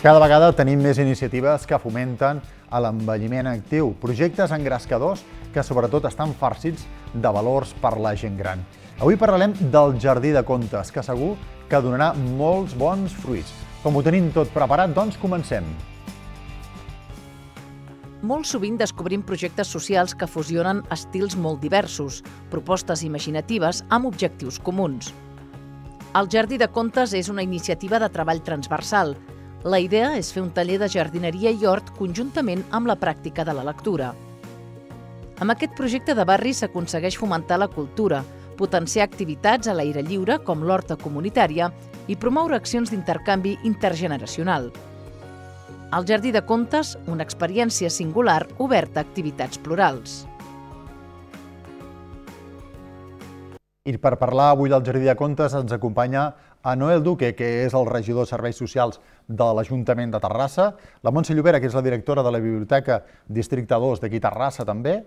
Cada vegada tenim més iniciatives que fomenten l'envelliment actiu, projectes engrescadors que sobretot estan farcits de valors per la gent gran. Avui parlarem del Jardí de Contes, que segur que donarà molts bons fruits. Com ho tenim tot preparat, doncs comencem. Molt sovint descobrim projectes socials que fusionen estils molt diversos, propostes imaginatives amb objectius comuns. El Jardí de Contes és una iniciativa de treball transversal la idea és fer un taller de jardineria i hort conjuntament amb la pràctica de la lectura. Amb aquest projecte de barri s'aconsegueix fomentar la cultura, potenciar activitats a l'aire lliure com l'horta comunitària i promoure accions d'intercanvi intergeneracional. El Jardí de Contes, una experiència singular oberta a activitats plurals. I per parlar avui del Jardí de Contes ens acompanya a Noel Duque, que és el regidor de Serveis Socials de l'Ajuntament de Terrassa, la Montse Llobera, que és la directora de la Biblioteca Districte 2 d'aquí Terrassa també,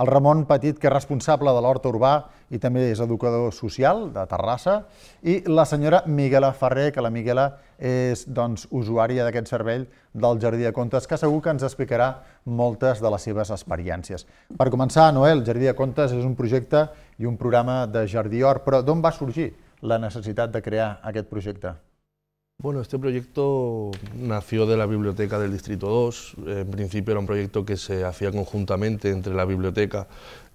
el Ramon Petit, que és responsable de l'Horta Urbà i també és educador social de Terrassa, i la senyora Miguela Ferrer, que la Miguela és doncs, usuària d'aquest cervell del Jardí de Contes, que segur que ens explicarà moltes de les seves experiències. Per començar, Noel, Jardí de Contes és un projecte i un programa de Jardí Hort, però d'on va sorgir? la necesidad de crear aquel proyecto? Bueno, este proyecto nació de la biblioteca del Distrito 2. En principio era un proyecto que se hacía conjuntamente entre la biblioteca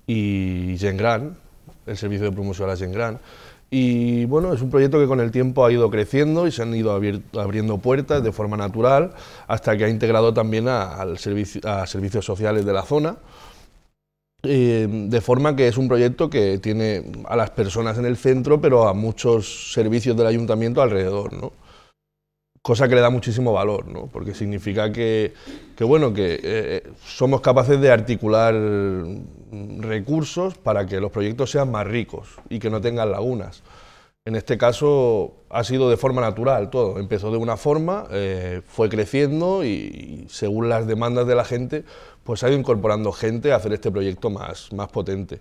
y Gengran, el servicio de promoción a la Gengran. Y bueno, es un proyecto que con el tiempo ha ido creciendo y se han ido abriendo puertas de forma natural, hasta que ha integrado también a servicios sociales de la zona. Eh, de forma que es un proyecto que tiene a las personas en el centro, pero a muchos servicios del ayuntamiento alrededor, Cosa que le da muchísimo valor, ¿no? Porque significa que, bueno, que eh, eh, somos capaces de articular recursos para que los proyectos sean más ricos y que no tengan lagunas. En este caso ha sido de forma natural todo. Empezó de una forma, fue creciendo y, según las demandas de la gente, pues ha ido incorporando gente a hacer este proyecto más, más potente.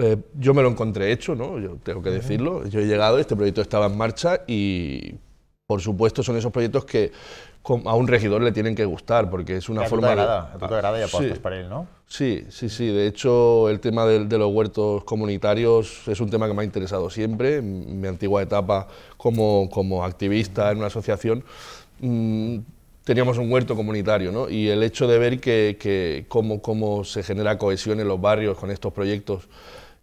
Eh, yo me lo encontré hecho, ¿no? Yo tengo que decirlo. Yo he llegado, este proyecto estaba en marcha y, por supuesto, son esos proyectos que a un regidor le tienen que gustar, porque es una forma... de, a agrada y ah, sí, para él, ¿no? Sí, sí, sí. De hecho, el tema de, los huertos comunitarios es un tema que me ha interesado siempre. En mi antigua etapa como, como activista en una asociación, mm, teníamos un huerto comunitario, ¿no? Y el hecho de ver que, cómo, cómo, se genera cohesión en los barrios con estos proyectos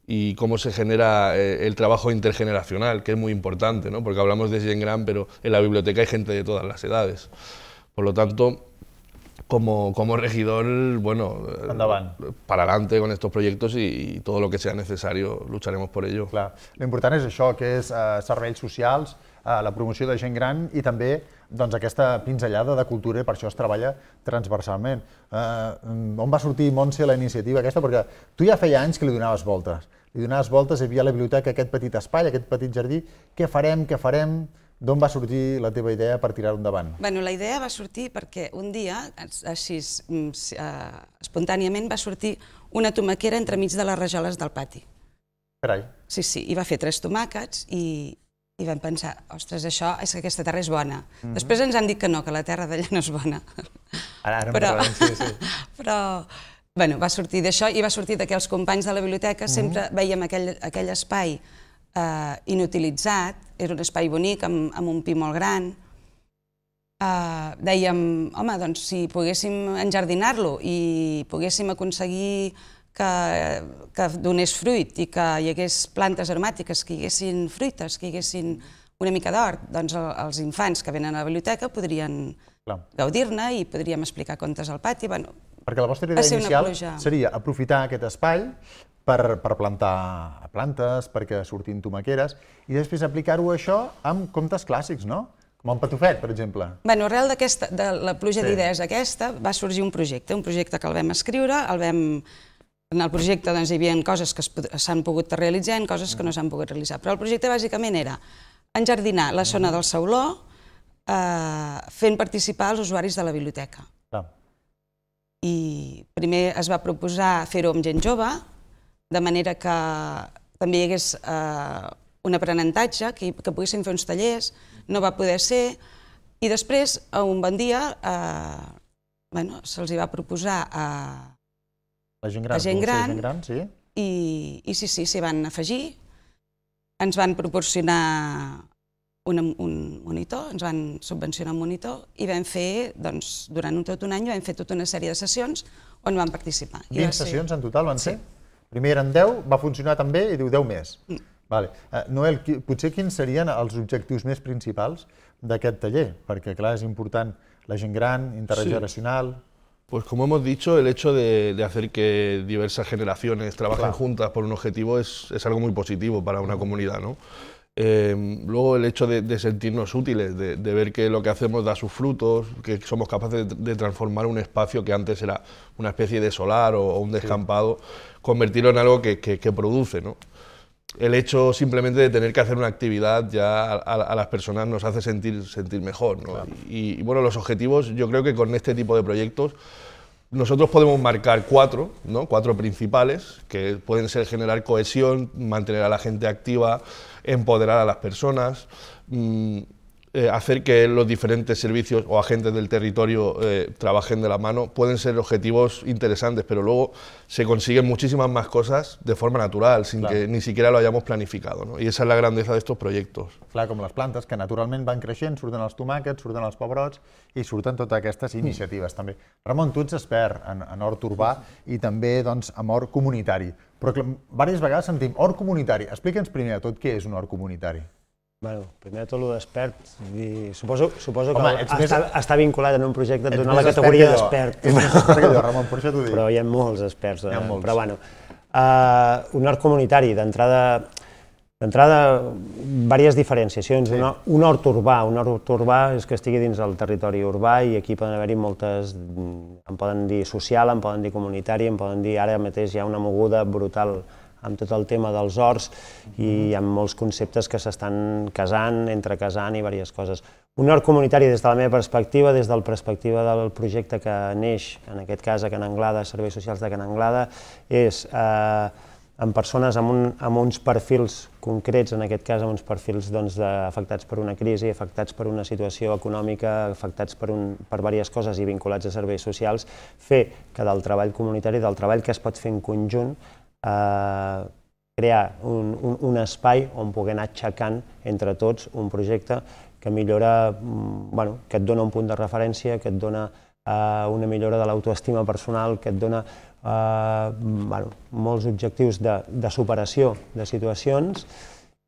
y cómo se genera eh, el trabajo intergeneracional, que es muy importante, ¿no? Porque hablamos de Gran, pero en la biblioteca hay gente de todas las edades. Por lo tanto, como, como regidor, bueno, Andaban. para adelante con estos proyectos y, todo lo que sea necesario lucharemos por ello. Lo importante es eso, que es eh, sociales, sociales, eh, la promoción de gent gran y también... doncs, aquesta pinzellada de cultura i per això es treballa transversalment. Eh, mm, on va sortir Montse la iniciativa aquesta? Perquè tu ja feia anys que li donaves voltes. Li donaves voltes, hi havia la biblioteca aquest petit espai, aquest petit jardí. Què farem, què farem? D'on va sortir la teva idea per tirar-ho endavant? Bueno, la idea va sortir perquè un dia, així, mm, eh, espontàniament, va sortir una tomaquera entremig de les rajoles del pati. Carai. Sí, sí, i va fer tres tomàquets i, i vam pensar, ostres, això és que aquesta terra és bona. Mm -hmm. Després ens han dit que no, que la terra d'allà no és bona. Ara, ara però, parlem, sí, sí. però bueno, va sortir d'això i va sortir que els companys de la biblioteca mm -hmm. sempre veiem aquell, aquell espai eh, inutilitzat, era un espai bonic, amb, amb un pi molt gran, eh, dèiem, home, doncs si poguéssim enjardinar-lo i poguéssim aconseguir que, que donés fruit i que hi hagués plantes aromàtiques, que hi haguessin fruites, que hi haguessin una mica d'hort, doncs els infants que venen a la biblioteca podrien gaudir-ne i podríem explicar contes al pati. Bueno, Perquè la vostra idea inicial seria aprofitar aquest espai per, per plantar plantes, perquè surtin tomaqueres, i després aplicar-ho això amb contes clàssics, no? Com el Patufet, per exemple. Bueno, arrel de la pluja sí. d'idees aquesta va sorgir un projecte, un projecte que el vam escriure, el vam en el projecte doncs, hi havia coses que s'han pogut realitzar i coses que no s'han pogut realitzar. Però el projecte bàsicament era enjardinar la zona del Sauló eh, fent participar els usuaris de la biblioteca. Ah. I primer es va proposar fer-ho amb gent jove, de manera que també hi hagués eh, un aprenentatge, que, que poguessin fer uns tallers, no va poder ser, i després, un bon dia, eh, bueno, se'ls va proposar a, eh, la gent gran, la gent gran, la gent gran sí. I, i sí, sí, s'hi van afegir. Ens van proporcionar un, un monitor, ens van subvencionar un monitor i vam fer, doncs, durant un, tot un any, vam fer tota una sèrie de sessions on van participar. 20 sessions ser... en total van sí. ser? Primer eren 10, va funcionar també i diu 10 més. Mm. Vale. Uh, Noel, qui, potser quins serien els objectius més principals d'aquest taller? Perquè, clar, és important la gent gran, intergeneracional... Sí Pues como hemos dicho, el hecho de, hacer que diversas generaciones trabajen juntas por un objetivo es, algo muy positivo para una comunidad, em, luego el hecho de, sentirnos útiles, de, ver que lo que hacemos da sus frutos, que somos capaces de, transformar un espacio que antes era una especie de solar o, un descampado, convertirlo en algo que, que produce, ¿no? el hecho simplemente de tener que hacer una actividad ya a, las personas nos hace sentir, sentir mejor. ¿no? Y, bueno, los objetivos, yo creo que con este tipo de proyectos nosotros podemos marcar cuatro, ¿no? cuatro principales, que pueden ser generar cohesión, mantener a la gente activa, empoderar a las personas. Mm, eh, hacer que los diferentes servicios o agentes del territorio eh, trabajen de la mano pueden ser objetivos interesantes, pero luego se consiguen muchísimas más cosas de forma natural, sin claro. que ni siquiera lo hayamos planificado. No? Y esa es la grandeza de estos proyectos. Clar, com les plantes, que naturalment van creixent, surten els tomàquets, surten els pebrots i surten totes aquestes iniciatives mm. també. Ramon, tu ets expert en, en hort urbà i també doncs, en hort comunitari, però clar, diverses vegades sentim hort comunitari. Explica'ns primer de tot què és un hort comunitari. Bueno, primer de tot, lo d'expert. Suposo, suposo que Home, està, més... està vinculat en un projecte et donar la categoria d'expert. Però, Ramon, per això t'ho dic. Però hi ha molts experts. ha eh, molts. Però bueno, uh, un hort comunitari, d'entrada, D'entrada, diverses diferenciacions. Sí. Una, un hort urbà. Un hort urbà és que estigui dins del territori urbà i aquí poden haver-hi moltes... Em poden dir social, em poden dir comunitari, em poden dir ara mateix hi ha una moguda brutal amb tot el tema dels horts i amb molts conceptes que s'estan casant, entre casant i diverses coses. Un hort comunitari, des de la meva perspectiva, des de la perspectiva del projecte que neix, en aquest cas a Can Anglada, Serveis Socials de Can Anglada, és eh, amb persones amb, un, amb uns perfils concrets, en aquest cas amb uns perfils doncs, de, afectats per una crisi, afectats per una situació econòmica, afectats per, un, per diverses coses i vinculats a serveis socials, fer que del treball comunitari, del treball que es pot fer en conjunt, Eh, crear un, un, un espai on puguem anar aixecant entre tots un projecte que millora, mm, bueno, que et dona un punt de referència, que et dona eh, una millora de l'autoestima personal, que et dona eh, bueno, molts objectius de, de superació de situacions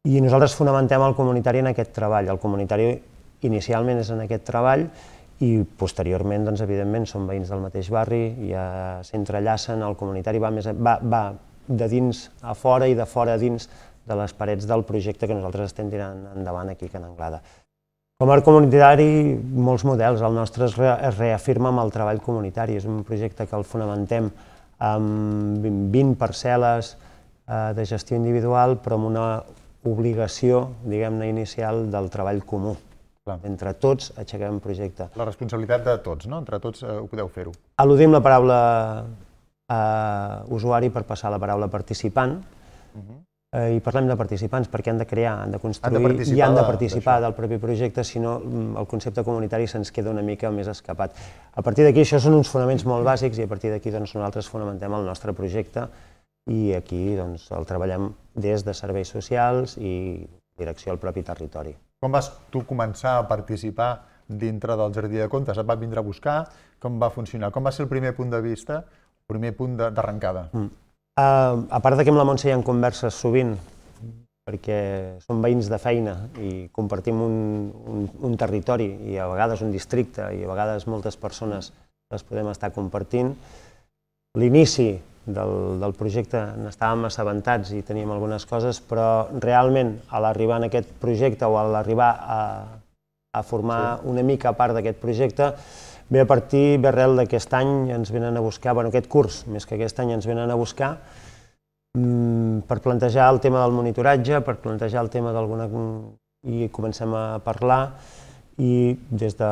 i nosaltres fonamentem el comunitari en aquest treball. El comunitari inicialment és en aquest treball i posteriorment, doncs, evidentment, som veïns del mateix barri, ja s'entrellacen, el comunitari va, més, va, va de dins a fora i de fora a dins de les parets del projecte que nosaltres estem tirant endavant aquí a Can Anglada. Com a art comunitari, molts models. El nostre es, re es reafirma amb el treball comunitari. És un projecte que el fonamentem amb 20 parcel·les eh, de gestió individual, però amb una obligació, diguem-ne, inicial del treball comú. Clar. Entre tots aixequem un projecte. La responsabilitat de tots, no? Entre tots eh, ho podeu fer-ho. Aludim la paraula eh, usuari per passar la paraula participant, uh mhm. -huh. eh, i parlem de participants perquè han de crear, han de construir han de i han de participar del propi projecte, si no mm, el concepte comunitari se'ns queda una mica més escapat. A partir d'aquí això són uns fonaments molt bàsics i a partir d'aquí doncs, nosaltres fonamentem el nostre projecte i aquí doncs, el treballem des de serveis socials i direcció al propi territori. Com vas tu començar a participar dintre del Jardí de Contes? Et va vindre a buscar? Com va funcionar? Com va ser el primer punt de vista primer punt d'arrencada. Mm. Uh, a part de que amb la Montse hi ha converses sovint, perquè som veïns de feina i compartim un, un, un territori i a vegades un districte i a vegades moltes persones les podem estar compartint. L'inici del, del projecte n'estàvem assabentats i teníem algunes coses, però realment a l'arribar en aquest projecte o a l'arribar a, a formar sí. una mica part d'aquest projecte Bé, a partir, d'arrel d'aquest any, ens venen a buscar, bueno, aquest curs, més que aquest any, ens venen a buscar mm, per plantejar el tema del monitoratge, per plantejar el tema d'alguna... i comencem a parlar i des de,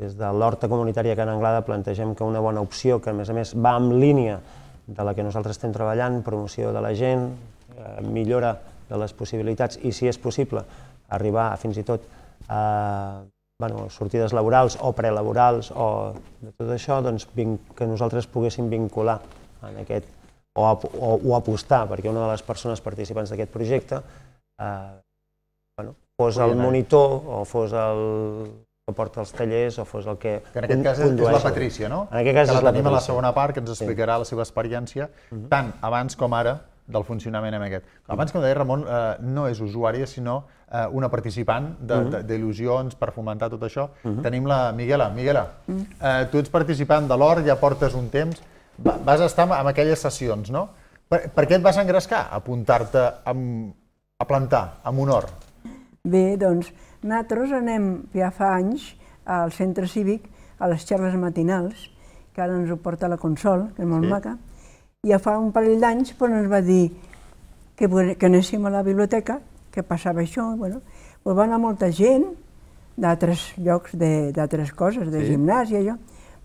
des de l'horta comunitària Can Anglada plantegem que una bona opció, que a més a més va en línia de la que nosaltres estem treballant, promoció de la gent, eh, millora de les possibilitats i, si és possible, arribar a, fins i tot a bueno, sortides laborals o prelaborals o de tot això, doncs, que nosaltres poguéssim vincular en aquest, o, o, o apostar perquè una de les persones participants d'aquest projecte eh, bueno, fos el monitor o fos el que porta els tallers o fos el que Que en aquest cas és, és la Patrícia, no? En aquest cas que és la Patrícia. a la segona part, que ens explicarà sí. la seva experiència, uh mhm. -huh. tant abans com ara, del funcionament amb aquest. Abans, com deia Ramon, eh, no és usuària, sinó eh, una participant mhm. d'il·lusions uh -huh. per fomentar tot això. Uh mhm. -huh. Tenim la Miguela. Miguela, uh mhm. -huh. eh, tu ets participant de l'OR, ja portes un temps, Va, vas estar en aquelles sessions, no? Per, per què et vas engrescar apuntar-te a plantar amb un or? Bé, doncs, nosaltres anem ja fa anys al centre cívic a les xerres matinals, que ara ens ho porta la Consol, que és molt sí. maca, i ja fa un parell d'anys doncs, ens va dir que, que anéssim a la biblioteca que passava això, bueno, pues va anar molta gent d'altres llocs, d'altres coses, de sí. gimnàs i allò,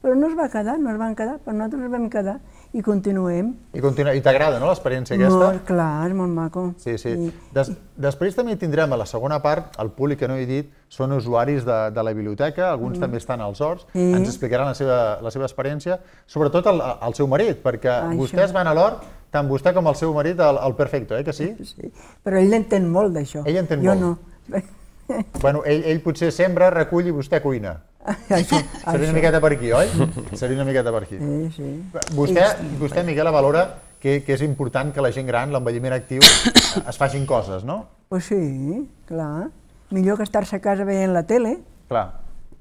però no es va quedar, no es van quedar, però nosaltres vam quedar i continuem. I, continu... I t'agrada, no, l'experiència aquesta? Molt, clar, és molt maco. Sí, sí. I... Des... Després també tindrem a la segona part, el públic que no he dit, són usuaris de, de la biblioteca, alguns mm. també estan als horts, sí. ens explicaran la seva, la seva experiència, sobretot el, el seu marit, perquè Això. vostès van a l'hort tant vostè com el seu marit, el, el perfecto, eh, que sí? Sí, però ell entén molt d'això. Ell entén jo molt. Jo no. Bueno, ell, ell potser sembra, recull i vostè cuina. això, Seria una miqueta per aquí, oi? Seria una miqueta per aquí. Sí, sí. Vostè, vostè Miquel, valora que, que és important que la gent gran, l'envelliment actiu, es facin coses, no? Pues sí, clar. Millor que estar-se a casa veient la tele. Clar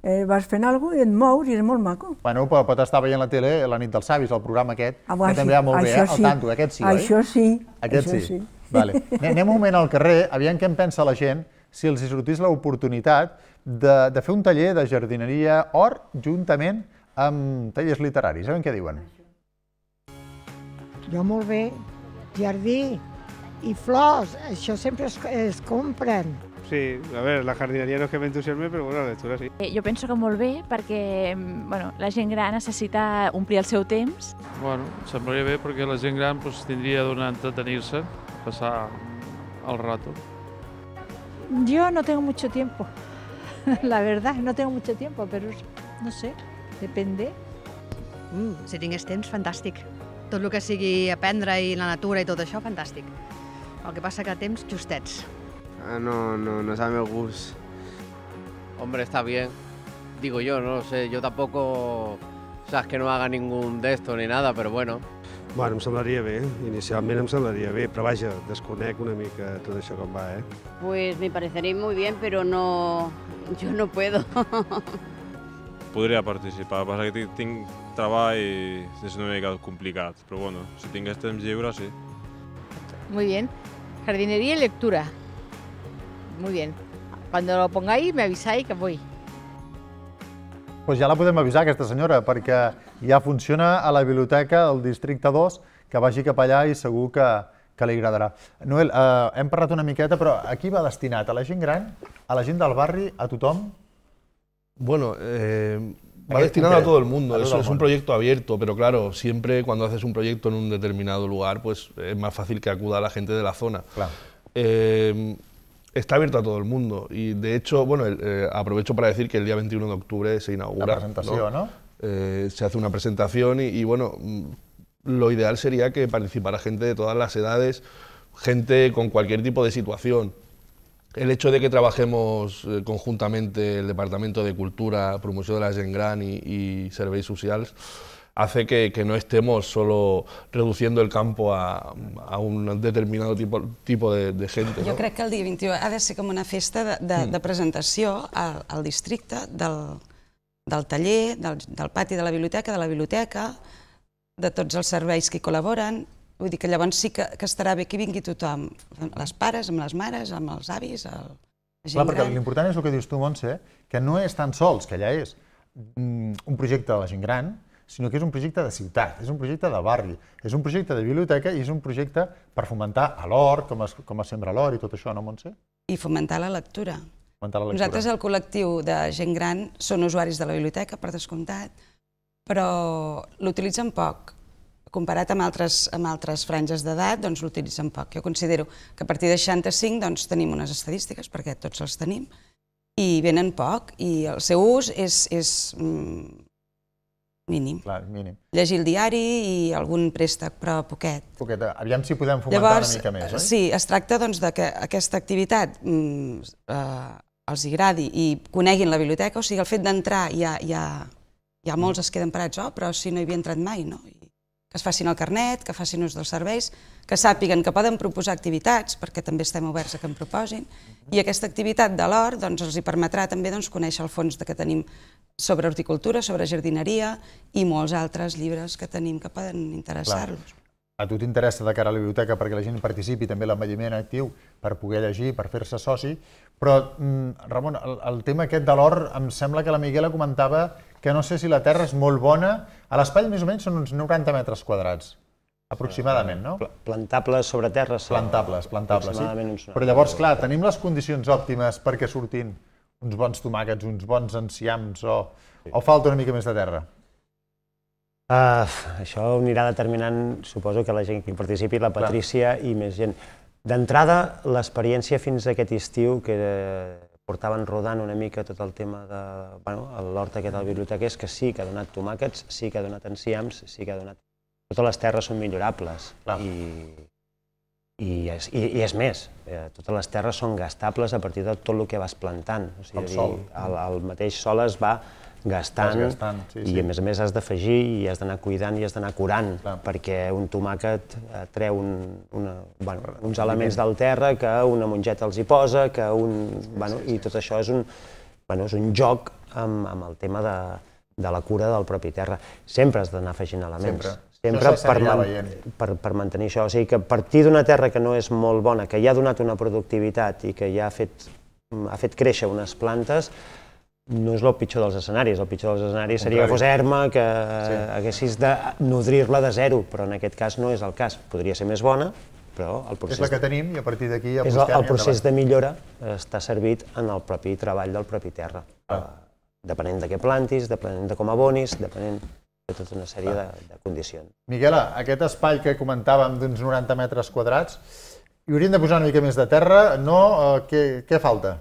eh, vas fent alguna cosa i et mous i és molt maco. Bueno, però pot estar veient la tele la nit dels savis, el programa aquest, ah, que sí, també va molt bé, eh? Sí. El tanto, aquest sí, això oi? Sí, aquest això sí. sí. Vale. Anem un moment al carrer, aviam què en pensa la gent, si els hi sortís l'oportunitat de, de fer un taller de jardineria or juntament amb tallers literaris. Sabem què diuen? Jo molt bé. Jardí i flors, això sempre es, es compren. Sí, a veure, la jardineria no és que m'entusiasme, però bueno, la lectura sí. Jo eh, penso que molt bé perquè mm, bueno, la gent gran necessita omplir el seu temps. Bueno, semblaria bé perquè la gent gran pues, doncs, tindria d'on entretenir-se, passar el rato. Jo no tengo mucho tiempo, la verdad, no tengo mucho tiempo, pero no sé, depende. Mm, si tingués temps, fantàstic. Tot el que sigui aprendre i la natura i tot això, fantàstic. El que passa que temps justets. Ah, no, no, no es a mi gusto. Hombre, está bien. Digo yo, no lo sé, yo tampoco... O sea, es que no haga ningún de esto ni nada, pero bueno. Bueno, em semblaria bé, inicialment em semblaria bé, però vaja, desconec una mica tot això com va, eh? Pues me parecería muy bien, pero no... yo no puedo. Podria participar, passa que tinc, tinc treball i és una mica complicat, però bueno, si tingués temps lliure, sí. Muy bien. Jardinería y lectura. Muy bien. Cuando lo pongáis, me avisáis que voy. Pues ja la podem avisar, aquesta senyora, perquè ja funciona a la biblioteca del districte 2, que vagi cap allà i segur que, que li agradarà. Noel, eh, hem parlat una miqueta, però a qui va destinat? A la gent gran? A la gent del barri? A tothom? Bueno, eh, va destinat a tot el món. És es un projecte obert, però claro, sempre quan haces un projecte en un determinat lloc, pues és més fàcil que acuda a la gent de la zona. Claro. Eh, está abierto a todo el mundo. Y de hecho, bueno, eh, aprovecho para decir que el día 21 de octubre se inaugura. ¿no? Eh, se hace una presentación y, bueno, mm, lo ideal sería que participara gente de todas las edades, gente con cualquier tipo de situación. El hecho de que trabajemos eh, conjuntamente el Departamento de Cultura, Promoción de la Gengran y, y Sociales, hace que, que, no estemos solo reduciendo el campo a, a un determinado tipo, tipo de, de gent. No? Jo crec que el dia 21 ha de ser com una festa de, de, mm. de presentació al, al districte del, del taller, del, del pati de la biblioteca, de la biblioteca, de tots els serveis que hi col·laboren. Vull dir que llavors sí que, que estarà bé que vingui tothom, les pares, amb les mares, amb els avis, el, la gent Clar, gran. l'important és el que dius tu, Montse, que no és tan sols, que ja és, mm, un projecte de la gent gran, sinó que és un projecte de ciutat, és un projecte de barri, és un projecte de biblioteca i és un projecte per fomentar l'or, com, es, com es sembra l'hort i tot això, no, Montse? I fomentar la lectura. Fomentar la lectura. Nosaltres, el col·lectiu de gent gran, són usuaris de la biblioteca, per descomptat, però l'utilitzen poc. Comparat amb altres, amb altres franges d'edat, doncs l'utilitzen poc. Jo considero que a partir de 65 doncs, tenim unes estadístiques, perquè tots els tenim, i venen poc, i el seu ús és, és mm, Mínim. Clar, mínim. Llegir el diari i algun préstec, però poquet. Poquet, aviam si podem fomentar Llavors, una mica més, oi? Eh? Sí, es tracta doncs, de que aquesta activitat mm, eh, els agradi i coneguin la biblioteca, o sigui, el fet d'entrar ja, ja, ja molts es queden parats, oh, però si no hi havia entrat mai, no? I que es facin el carnet, que facin ús dels serveis, que sàpiguen que poden proposar activitats, perquè també estem oberts a que en proposin, i aquesta activitat de l'hort doncs, els hi permetrà també doncs, conèixer el fons de que tenim sobre horticultura, sobre jardineria i molts altres llibres que tenim que poden interessar-los. A tu t'interessa de cara a la biblioteca perquè la gent participi també l'envelliment actiu per poder llegir, per fer-se soci, però, mm, Ramon, el, el tema aquest de l'or, em sembla que la Miguela comentava que no sé si la terra és molt bona. A l'espai més o menys són uns 90 metres quadrats, aproximadament, no? Plantables sobre terra. Plantables, plantables, sí. Però llavors, clar, tenim les condicions òptimes perquè surtin uns bons tomàquets, uns bons enciams o, sí. o falta una mica més de terra? Uh, això ho anirà determinant, suposo que la gent que hi participi, la Patrícia Clar. i més gent. D'entrada, l'experiència fins a aquest estiu, que portaven rodant una mica tot el tema de bueno, l'horta aquest del és que sí que ha donat tomàquets, sí que ha donat enciams, sí que ha donat... Totes les terres són millorables Clar. i i és, i, i és més, eh, totes les terres són gastables a partir de tot el que vas plantant. O sigui, el sol. El, el mateix sol es va gastant, gastant sí. i a més a més has d'afegir i has d'anar cuidant i has d'anar curant, Clar. perquè un tomàquet eh, treu un, una, bueno, uns elements del terra que una mongeta els hi posa, que un, sí, bueno, sí, sí. i tot això és un, bueno, és un joc amb, amb el tema de, de la cura del propi terra. Sempre has d'anar afegint elements. Sempre sempre per, man per, per mantenir això. O sigui que partir d'una terra que no és molt bona, que ja ha donat una productivitat i que ja ha fet, mm, ha fet créixer unes plantes, no és el pitjor dels escenaris. El pitjor dels escenaris seria que fos erma, que sí. haguessis de nodrir-la de zero, però en aquest cas no és el cas. Podria ser més bona, però el procés... És la que tenim i a partir d'aquí ja busquem... El, el procés de millora eh, està servit en el propi treball del propi terra. Ah. Eh, depenent de què plantis, depenent de com abonis, depenent tota una sèrie ah. de, de condicions. Miquela, aquest espai que comentàvem d'uns 90 metres quadrats, hi hauríem de posar una mica més de terra, no? Eh, què, què falta?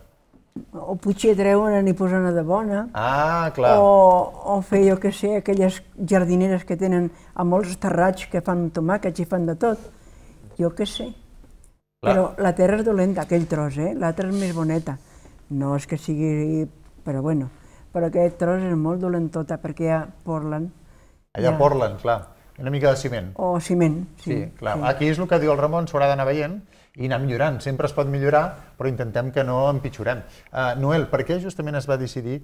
O potser treuen posar posen de bona. Ah, clar. O, o fer, jo que sé, aquelles jardineres que tenen a molts terrats que fan tomàquets i fan de tot. Jo que sé. Clar. Però la terra és dolenta, aquell tros, eh? L'altra és més boneta. No és que sigui... Però bueno, però aquest tros és molt dolentota perquè ha Portland Allà ja. Portland, clar. Una mica de ciment. O ciment, sí. Sí, clar. Sí. Aquí és el que diu el Ramon, s'haurà d'anar veient i anar millorant. Sempre es pot millorar, però intentem que no empitjorem. Uh, Noel, per què justament es va decidir uh,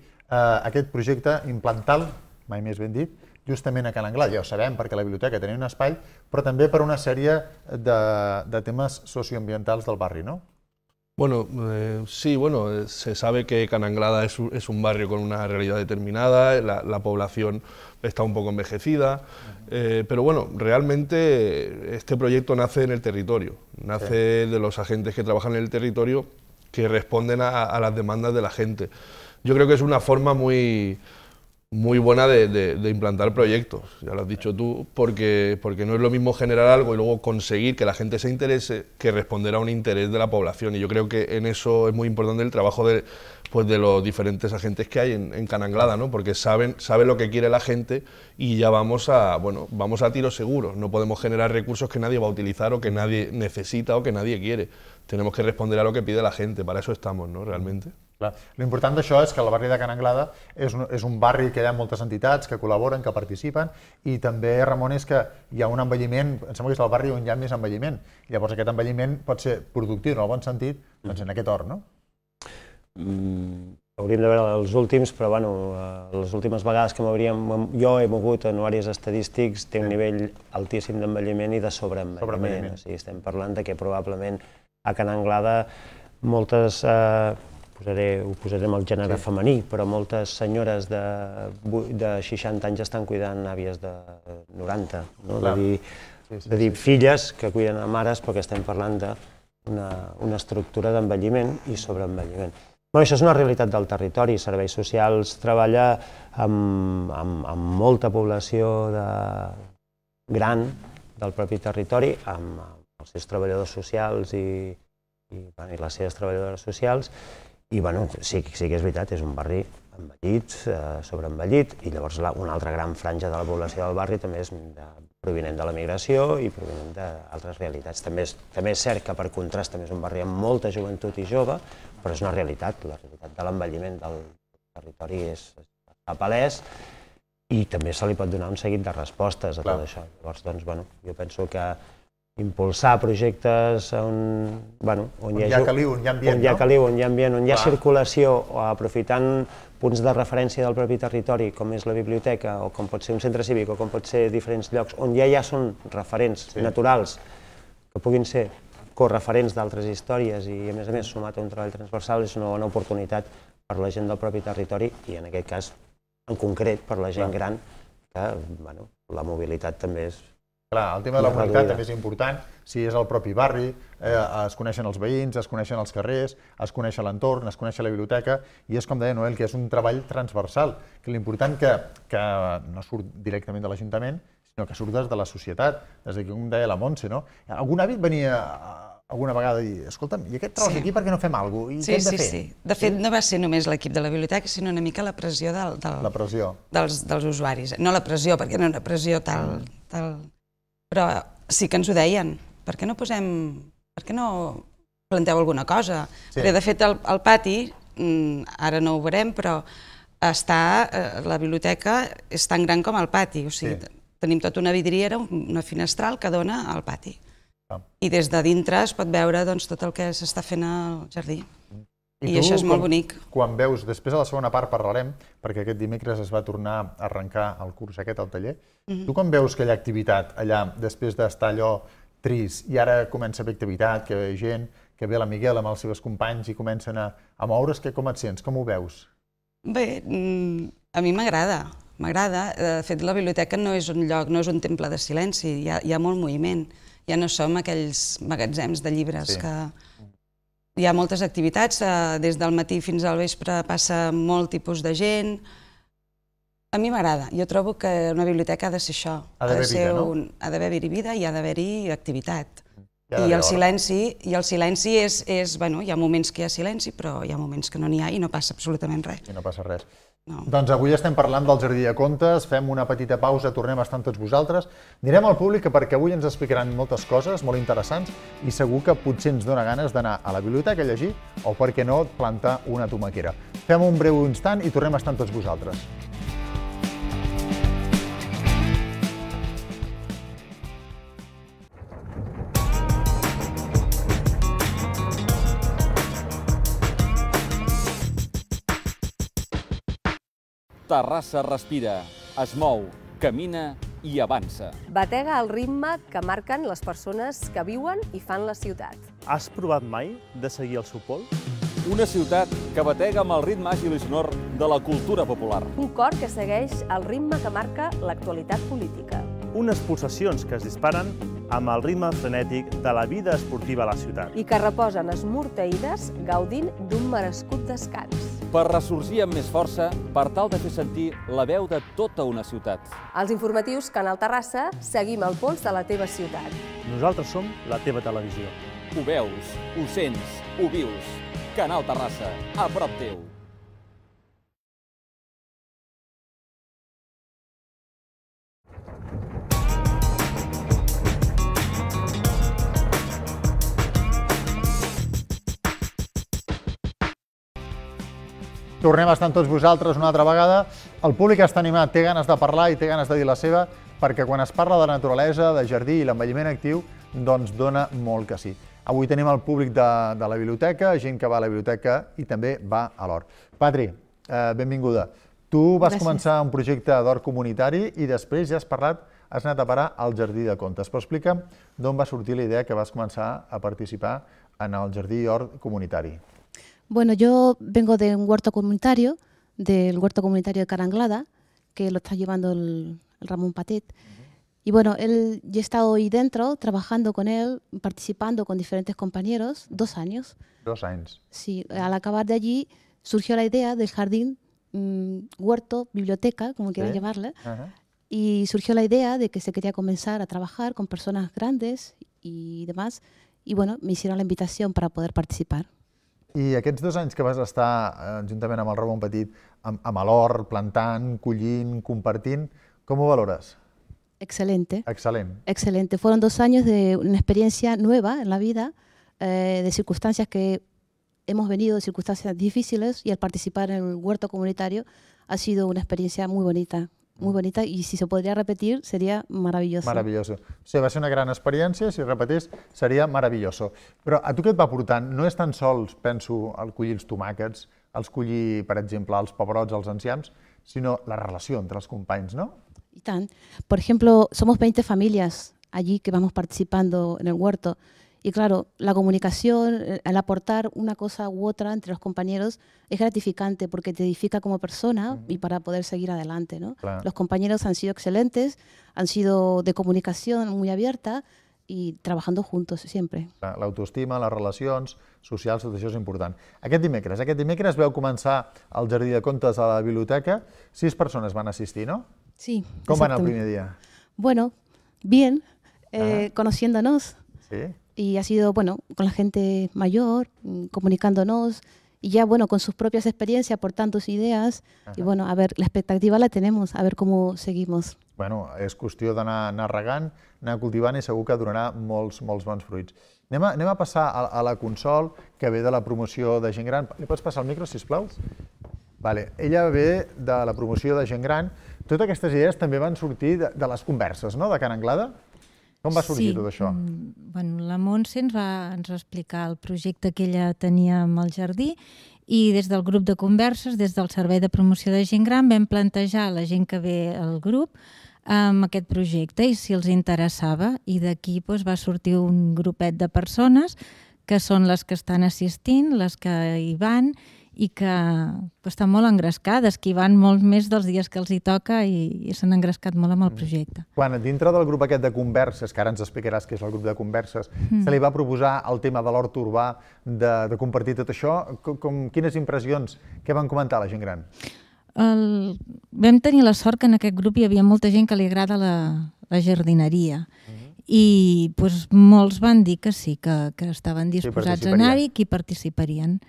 aquest projecte implantal, mai més ben dit, justament a Can Anglà? Ja ho sabem, perquè la biblioteca tenia un espai, però també per una sèrie de, de temes socioambientals del barri, no? Bueno, eh, sí, bueno, eh, se sabe que Cananglada es, un barrio con una realidad determinada, la, población está un poco envejecida, eh, pero bueno, realmente este proyecto nace en el territorio, nace de los agentes que trabajan en el territorio que responden a las demandas de la gente. Yo creo que es una forma muy muy buena de, implantar proyectos, ya lo has dicho tú, porque, porque no es lo mismo generar algo y luego conseguir que la gente se interese que responder a un interés de la población. Y yo creo que en eso es muy importante el trabajo de, pues de los diferentes agentes que hay en, Cananglada, ¿no? porque saben, lo que quiere la gente y ya vamos a, bueno, vamos a tiros seguros, no podemos generar recursos que nadie va a utilizar o que nadie necesita o que nadie quiere. tenemos que responder a lo que pide la gente, para eso estamos, ¿no? Realmente. important d'això és que el barri de Can Anglada és un, és un barri que hi ha moltes entitats que col·laboren, que participen, i també, Ramon, és que hi ha un envelliment, em sembla que és el barri on hi ha més envelliment. Llavors aquest envelliment pot ser productiu, en el bon sentit, doncs en aquest or, no? Mm, hauríem de veure els últims, però bueno, eh, les últimes vegades que m'hauríem... Jo he mogut en àrees estadístics, té un nivell altíssim d'envelliment i de sobreenvelliment. Sobre o sigui, estem parlant de que probablement a Can Anglada moltes, eh, posaré, ho posarem el gènere sí. femení, però moltes senyores de, de 60 anys estan cuidant àvies de 90, no? Clar. de dir, de dir filles que cuiden a mares, perquè estem parlant d'una una estructura d'envelliment i sobreenvelliment. Bueno, això és una realitat del territori. Serveis Socials treballa amb, amb, amb molta població de... gran del propi territori, amb, els seus treballadors socials i, i, bueno, i les seves treballadores socials. I bueno, sí, sí que és veritat, és un barri envellit, eh, sobreenvellit, i llavors la, una altra gran franja de la població del barri també és de, provinent de la migració i provinent d'altres realitats. També és, també és cert que per contrast també és un barri amb molta joventut i jove, però és una realitat, la realitat de l'envelliment del territori és a palès i també se li pot donar un seguit de respostes a Clar. tot això. Llavors, doncs, bueno, jo penso que impulsar projectes on, bueno, on, on hi, ha, hi ha caliu, on hi ha ambient, on hi ha caliu, on hi ha ambient, on hi ha circulació, o aprofitant punts de referència del propi territori, com és la biblioteca, o com pot ser un centre cívic, o com pot ser diferents llocs, on ja ja són referents sí. naturals, que puguin ser correferents d'altres històries i, a més a més, sumat a un treball transversal és una bona oportunitat per la gent del propi territori i, en aquest cas, en concret, per la gent Clar. gran, que bueno, la mobilitat també és Clar, el tema de la comunitat també és important, si és el propi barri, eh, es coneixen els veïns, es coneixen els carrers, es coneix l'entorn, es coneix la biblioteca, i és com deia Noel, que és un treball transversal, que l'important que, que no surt directament de l'Ajuntament, sinó que surt des de la societat, des de que un deia la Montse, no? Algun hàbit venia eh, alguna vegada i escolta'm, i aquest tros sí. aquí per què no fem alguna cosa? I sí, què hem de sí, fer? Sí. De fet, sí? no va ser només l'equip de la biblioteca, sinó una mica la pressió, del, del, la pressió. Dels, dels usuaris. No la pressió, perquè no era una pressió tal, tal però sí que ens ho deien, per què no posem, per què no planteu alguna cosa? Sí. Perquè de fet el, el pati, mm, ara no ho veurem, però està, eh, la biblioteca és tan gran com el pati, o sigui, sí. tenim tota una vidriera, una finestral que dona al pati. Ah. I des de dintre es pot veure doncs, tot el que s'està fent al jardí. Mm. I, I tu, això és molt quan, bonic. Quan veus, després de la segona part parlarem, perquè aquest dimecres es va tornar a arrencar el curs aquest al taller, mm -hmm. tu quan veus aquella activitat allà, després d'estar allò trist, i ara comença a haver activitat, que ve gent, que ve la Miguel amb els seus companys i comencen a, a moure's, que com et sents, com ho veus? Bé, mm, a mi m'agrada, m'agrada. De fet, la biblioteca no és un lloc, no és un temple de silenci, hi ha, hi ha molt moviment. Ja no som aquells magatzems de llibres sí. que, hi ha moltes activitats, eh, des del matí fins al vespre passa molt tipus de gent. A mi m'agrada, jo trobo que una biblioteca ha de ser això. Ha d'haver vida, no? Un, ha dhaver vida i ha d'haver-hi activitat. I el silenci, i el silenci és, és, bueno, hi ha moments que hi ha silenci, però hi ha moments que no n'hi ha i no passa absolutament res. I no passa res. No. Doncs avui estem parlant del Jardí de Contes, fem una petita pausa, tornem a estar amb tots vosaltres. Anirem al públic perquè avui ens explicaran moltes coses molt interessants i segur que potser ens dona ganes d'anar a la biblioteca a llegir o, per què no, plantar una tomaquera. Fem un breu instant i tornem a estar amb tots vosaltres. Terrassa respira, es mou, camina i avança. Batega el ritme que marquen les persones que viuen i fan la ciutat. Has provat mai de seguir el seu pol? Una ciutat que batega amb el ritme àgil i sonor de la cultura popular. Un cor que segueix el ritme que marca l'actualitat política. Unes pulsacions que es disparen amb el ritme frenètic de la vida esportiva a la ciutat. I que reposen esmorteïdes gaudint d'un merescut descans per ressorgir amb més força per tal de fer sentir la veu de tota una ciutat. Els informatius Canal Terrassa seguim el pols de la teva ciutat. Nosaltres som la teva televisió. Ho veus, ho sents, ho vius. Canal Terrassa, a prop teu. Tornem a estar amb tots vosaltres una altra vegada. El públic està animat, té ganes de parlar i té ganes de dir la seva, perquè quan es parla de naturalesa, de jardí i l'envelliment actiu, doncs dona molt que sí. Avui tenim el públic de, de la biblioteca, gent que va a la biblioteca i també va a l'Hort. Patri, eh, benvinguda. Tu vas Gràcies. començar un projecte d'Hort comunitari i després ja has parlat has anat a parar al Jardí de Contes. Però explica'm d'on va sortir la idea que vas començar a participar en el Jardí Hort Comunitari. Bueno, yo vengo de un huerto comunitario, del huerto comunitario de Caranglada, que lo está llevando el, Ramón Patet. Y bueno, él, yo he estado ahí dentro, trabajando con él, participando con diferentes compañeros, dos años. Dos años. Sí, al acabar de allí surgió la idea del jardín, mm, huerto, biblioteca, como quieran llamarle. Y surgió la idea de que se quería comenzar a trabajar con personas grandes y demás. Y bueno, me hicieron la invitación para poder participar. I aquests dos anys que vas estar, eh, juntament amb el Ramon Petit, amb, amb l'or, plantant, collint, compartint, com ho valores? Excelente. Excelente. Excelente. Fueron dos años de una experiencia nueva en la vida, eh, de circunstancias que hemos venido, de circunstancias difíciles, y al participar en el huerto comunitario ha sido una experiencia muy bonita, muy bonita y si se podría repetir sería maravilloso. Maravilloso. O sigui, va ser una gran experiència, si repetís seria maravilloso. Però a tu què et va portant? No és tan sols, penso, el collir els tomàquets, els collir, per exemple, els pebrots, els enciams, sinó la relació entre els companys, no? I tant. Por ejemplo, somos 20 familias allí que vamos participando en el huerto. Y claro, la comunicación, el eh, aportar una cosa u otra entre los compañeros, es gratificante porque te edifica como persona y para poder seguir adelante. Los compañeros han sido excelentes, han sido de comunicación muy abierta y trabajando juntos siempre. siempre. social las es importante a qué és a qué dimecres, aquest dimecres veu començar el Jardí de Contas a la biblioteca. Seis personas van a asistir, no? Sí, ¿Cómo van el primer día? Bueno, bien, eh, conociéndonos. Sí. y ha sido, bueno, con la gente mayor, mm, comunicándonos y ya, bueno, con sus propias experiencias, aportando sus idees Ajá. i, bueno, a veure, l'expectativa la tenemos, a veure com seguimos. Bueno, és qüestió d'anar anar regant, anar cultivant i segur que donarà molts, molts bons fruits. Anem a, anem a passar a, a la Consol, que ve de la promoció de gent gran. Li pots passar el micro, si plau? Vale. Ella ve de la promoció de gent gran. Totes aquestes idees també van sortir de, de les converses, no?, de Can Anglada. Com va sorgir sí. tot això? Mm, bueno, la Montse ens va, ens va explicar el projecte que ella tenia amb el jardí i des del grup de converses, des del Servei de Promoció de Gent Gran, vam plantejar a la gent que ve al grup amb um, aquest projecte i si els interessava. I d'aquí doncs, va sortir un grupet de persones que són les que estan assistint, les que hi van i que, que estan molt engrescades, que hi van molt més dels dies que els hi toca i, i s'han engrescat molt amb el mm. projecte. Quan dintre del grup aquest de converses, que ara ens explicaràs què és el grup de converses, mm. se li va proposar el tema de l'hort urbà, de, de compartir tot això, com, com, quines impressions, què van comentar la gent gran? El... Vam tenir la sort que en aquest grup hi havia molta gent que li agrada la, la jardineria. Mm -hmm i doncs, molts van dir que sí, que, que estaven disposats a anar-hi, que hi participarien.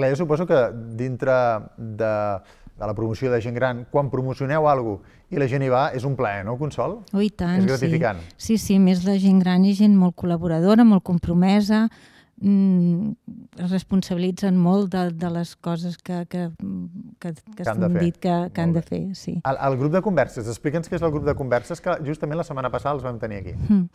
Clar, jo suposo que dintre de, de la promoció de gent gran, quan promocioneu alguna cosa i la gent hi va, és un plaer, no, Consol? Oh, tant, És gratificant. Sí. sí, sí, més la gent gran i gent molt col·laboradora, molt compromesa, mm, es responsabilitzen molt de, de les coses que, que, que, que, que han dit que, que han de fer. Sí. El, el grup de converses, explica'ns què és el grup de converses que justament la setmana passada els vam tenir aquí. Mm.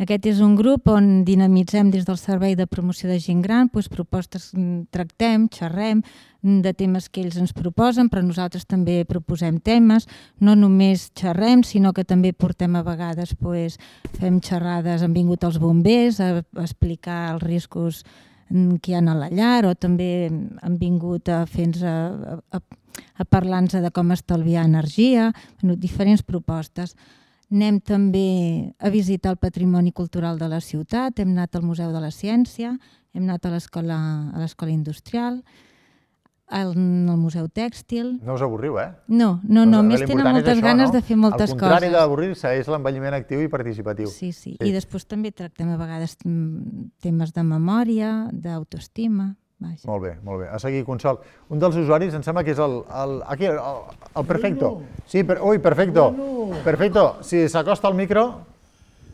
Aquest és un grup on dinamitzem des del Servei de Promoció de Gent Gran doncs, propostes, mm, tractem, xerrem mm, de temes que ells ens proposen, però nosaltres també proposem temes, no només xerrem, sinó que també portem a vegades, doncs, fem xerrades, han vingut els bombers a explicar els riscos mm, que hi ha a la llar o també han vingut a fer-nos a, a, a parlar-nos de com estalviar energia, bueno, diferents propostes. Anem també a visitar el patrimoni cultural de la ciutat, hem anat al Museu de la Ciència, hem anat a l'Escola Industrial, al, al Museu Tèxtil... No us avorriu, eh? No, no, no, a més tenen moltes això, ganes no? de fer moltes coses. El contrari d'avorrir-se és l'envelliment actiu i participatiu. Sí, sí, sí, i després també tractem a vegades mm, temes de memòria, d'autoestima... Vaja. Molt bé, molt bé. A seguir, Consol. Un dels usuaris, em sembla que és el... el aquí, el, el perfecto. Bueno. Sí, per, ui, perfecto. Bueno. Perfecto. Si s'acosta al micro...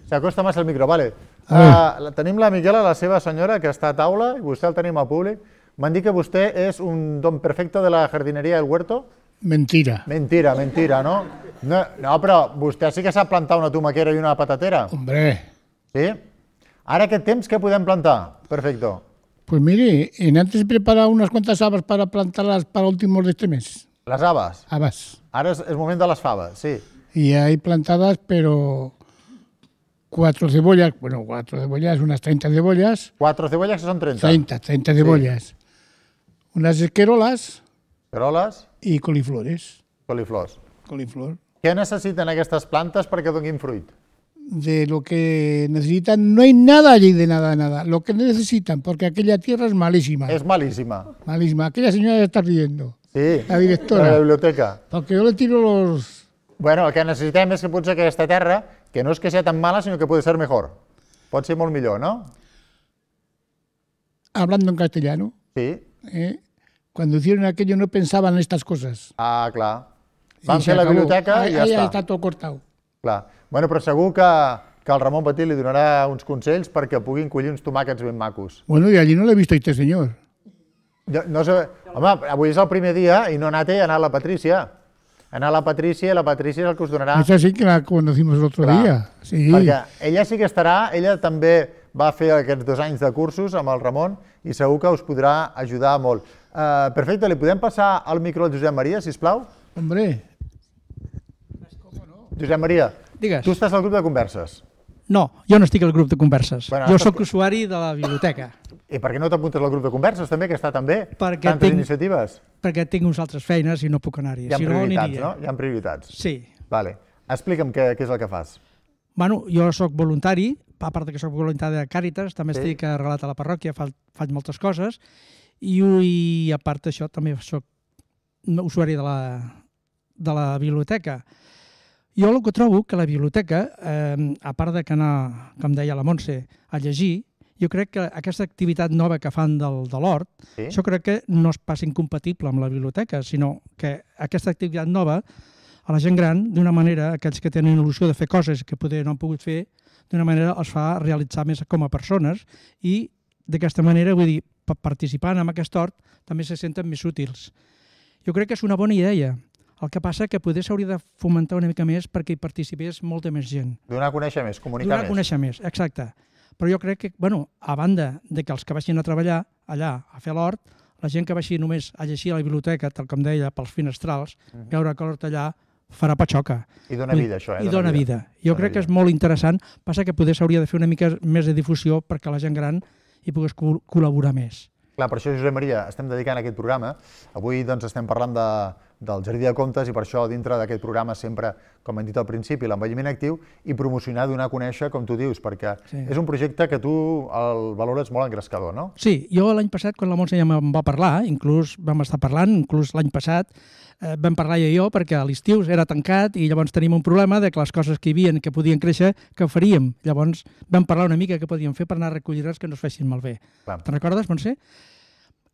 S'acosta massa el micro, vale. Ah. Uh, tenim la Miquela, la seva senyora, que està a taula, i vostè el tenim a públic. M'han dit que vostè és un don perfecto de la jardineria del huerto. Mentira. Mentira, mentira, no? No, no però vostè sí que sap plantar una tomaquera i una patatera. Hombre. Sí? Ara aquest temps què podem plantar? Perfecto. Pues mire, en antes he preparado unas cuantas habas para plantarlas para últimos de este mes. ¿Las habas? Habas. Ahora és, el moment de les faves, sí. Y hay plantadas, pero cuatro cebollas, bueno, cuatro cebollas, unas 30 cebollas. Cuatro cebollas que son 30. 30, 30 cebollas. Unas esquerolas Esquerolas. y coliflores. coliflors. Coliflor. Què necessiten aquestes plantes perquè donguin fruit? de lo que necesitan. No hay nada allí de nada, nada. Lo que necesitan, porque aquella tierra es malísima. Es malísima. Malísima. Aquella señora está riendo. Sí. La directora. la biblioteca. Porque yo le tiro los... Bueno, el que necessitem es que potser tierra, tierra que no es que sea tan mala, sino que puede ser mejor. Pot ser molt no? Hablando en castellano. Sí. Eh? cuando hicieron aquello no pensaban en estas cosas. Ah, claro. vanse a la biblioteca y ya está todo cortado. claro Bueno, però segur que, que el Ramon Patí li donarà uns consells perquè puguin collir uns tomàquets ben macos. Bueno, i allí no l'he vist este senyor. No, no sé, home, avui és el primer dia i no ha anat ell, ha anat la Patrícia. Ha anat la Patrícia i la Patrícia és el que us donarà... Això sí que la conocimos el otro dia. Sí. Perquè ella sí que estarà, ella també va fer aquests dos anys de cursos amb el Ramon i segur que us podrà ajudar molt. Uh, perfecte, li podem passar el micro al Josep Maria, si us plau? Hombre. Josep Maria, Digues. Tu estàs al grup de converses. No, jo no estic al grup de converses. Bueno, jo sóc usuari de la biblioteca. I per què no t'apuntes al grup de converses també, que està també perquè tantes tinc, iniciatives? Perquè tinc uns altres feines i no puc anar-hi. Hi ha si prioritats, no, no? Hi ha prioritats. Sí. Vale. Explica'm què, què és el que fas. Bueno, jo sóc voluntari, a part que sóc voluntari de Càritas, també sí. estic arrelat a la parròquia, fa, faig moltes coses, i, i a part d'això també sóc usuari de la, de la biblioteca. Jo el que trobo que la biblioteca, eh, a part de que anar, com deia la Montse, a llegir, jo crec que aquesta activitat nova que fan del, de l'hort, sí? jo crec que no es passa incompatible amb la biblioteca, sinó que aquesta activitat nova, a la gent gran, d'una manera, aquells que tenen il·lusió de fer coses que poder no han pogut fer, d'una manera els fa realitzar més com a persones i d'aquesta manera, vull dir, participant en aquest hort també se senten més útils. Jo crec que és una bona idea, el que passa que poder s'hauria de fomentar una mica més perquè hi participés molta més gent. Donar a conèixer més, comunicar Donar més. Donar a conèixer més, exacte. Però jo crec que, bueno, a banda de que els que vagin a treballar allà a fer l'hort, la gent que vagi només a llegir a la biblioteca, tal com deia, pels finestrals, uh mhm. -huh. veure l'hort allà, farà patxoca. I dona vida, això, eh? I dona, dona vida. vida. Jo dona crec vida. que és molt interessant. Passa que poder s'hauria de fer una mica més de difusió perquè la gent gran hi pogués col·laborar més. Clar, per això, Josep Maria, estem dedicant aquest programa. Avui doncs, estem parlant de del Jardí de Comptes i per això dintre d'aquest programa sempre, com hem dit al principi, l'envelliment actiu i promocionar, donar a conèixer, com tu dius, perquè sí. és un projecte que tu el valores molt engrescador, no? Sí, jo l'any passat, quan la Montse ja em va parlar, inclús vam estar parlant, inclús l'any passat, eh, vam parlar ja jo perquè a l'estiu era tancat i llavors tenim un problema de que les coses que hi havia que podien créixer, que faríem. Llavors vam parlar una mica que podíem fer per anar a recollir les que no es fessin malbé. Te'n recordes, Montse?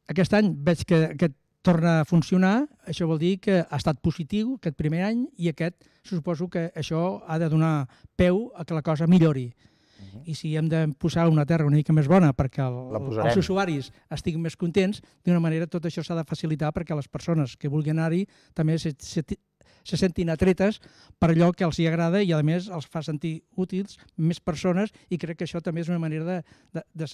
Aquest any veig que aquest torna a funcionar, això vol dir que ha estat positiu aquest primer any i aquest suposo que això ha de donar peu a que la cosa millori. Mhm. I si hem de posar una terra una mica més bona perquè el, els usuaris estiguin més contents, d'una manera tot això s'ha de facilitar perquè les persones que vulguin anar-hi també se, se, se sentin atretes per allò que els hi agrada i, a més, els fa sentir útils més persones i crec que això també és una manera de, de, de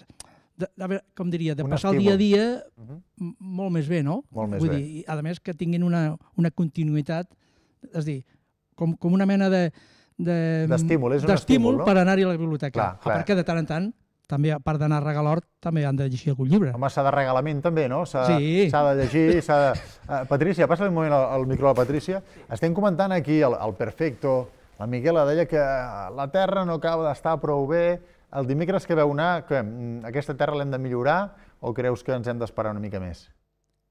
de, de, com diria, de un passar estímul. el dia a dia uh mhm. -huh. molt més bé, no? Molt més Vull bé. Dir, i, a més que tinguin una, una continuïtat, és dir, com, com una mena de... D'estímul, de, és un estímul, no? per anar-hi a la biblioteca. Clar, clar. Perquè de tant en tant també, a part d'anar a regalar hort, també han de llegir algun llibre. Home, s'ha de regalament també, no? S'ha sí. de llegir, s'ha de... Uh, eh, Patrícia, passa un moment al, micro a la Patrícia. Estem comentant aquí el, el Perfecto. La Miquela deia que la terra no acaba d'estar prou bé, El dimecres que veu una que, mm, tierra terra l'hem de millorar o creus que ens hem d'esperar una mica més?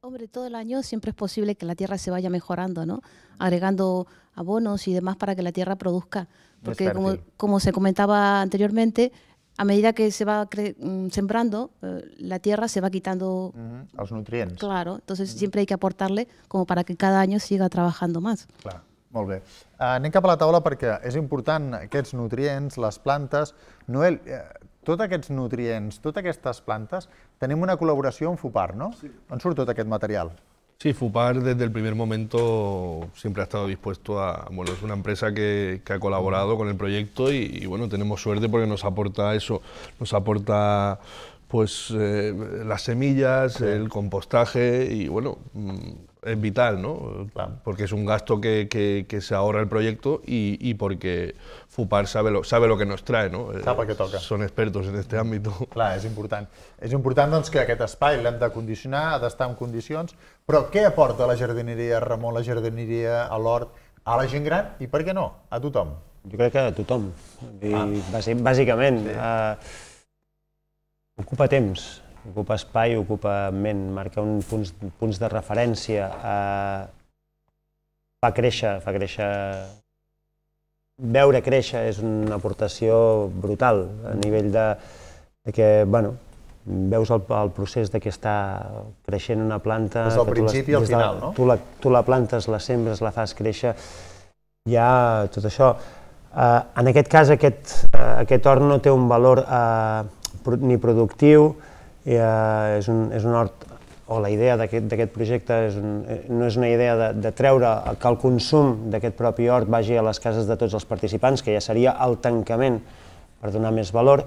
Hombre, todo el año siempre es posible que la tierra se vaya mejorando, ¿no? Agregando abonos y demás para que la tierra produzca. Porque como, se comentaba anteriormente, a medida que se va mm, sembrando, eh, la tierra se va quitando... Los nutrientes. Claro, entonces siempre hay que aportarle como para que cada año siga trabajando más. Claro. Molt bé. Eh, anem cap a la taula perquè és important aquests nutrients, les plantes. Noel, eh, tots aquests nutrients, totes aquestes plantes, tenemos una colaboración FUPAR, no? Sí. On surt tot aquest material? Sí, FUPAR desde el primer momento siempre ha estado dispuesto a... Bueno, es una empresa que, ha colaborado con el proyecto y, bueno, tenemos suerte porque nos aporta eso, nos aporta pues eh, las semillas, el compostaje y bueno... Mm, es vital, ¿no? Claro. Porque es un gasto que, que, que se ahorra el proyecto y, y, porque FUPAR sabe lo, sabe lo que nos trae, no? Sabe que toca. Són expertos en este ámbito. Clar, és important. És important doncs, que aquest espai l'hem de condicionar, ha d'estar en condicions, però què aporta la jardineria Ramon, la jardineria a l'hort, a la gent gran i per què no, a tothom? Jo crec que a tothom, ah. I, ah. bàsicament. Sí. Uh, ocupa temps, ocupa espai, ocupa ment, marca un punts, punts de referència, eh, fa créixer, fa créixer... Veure créixer és una aportació brutal a nivell de, de que, bueno, veus el, el procés de que està creixent una planta... Des del principi al final, de, no? Tu la, tu la plantes, la sembres, la fas créixer, hi ha tot això. Eh, en aquest cas, aquest, eh, aquest or no té un valor eh, ni productiu, i, eh, és, un, és un hort o la idea d'aquest projecte és un, eh, no és una idea de, de treure eh, que el consum d'aquest propi hort vagi a les cases de tots els participants, que ja seria el tancament per donar més valor.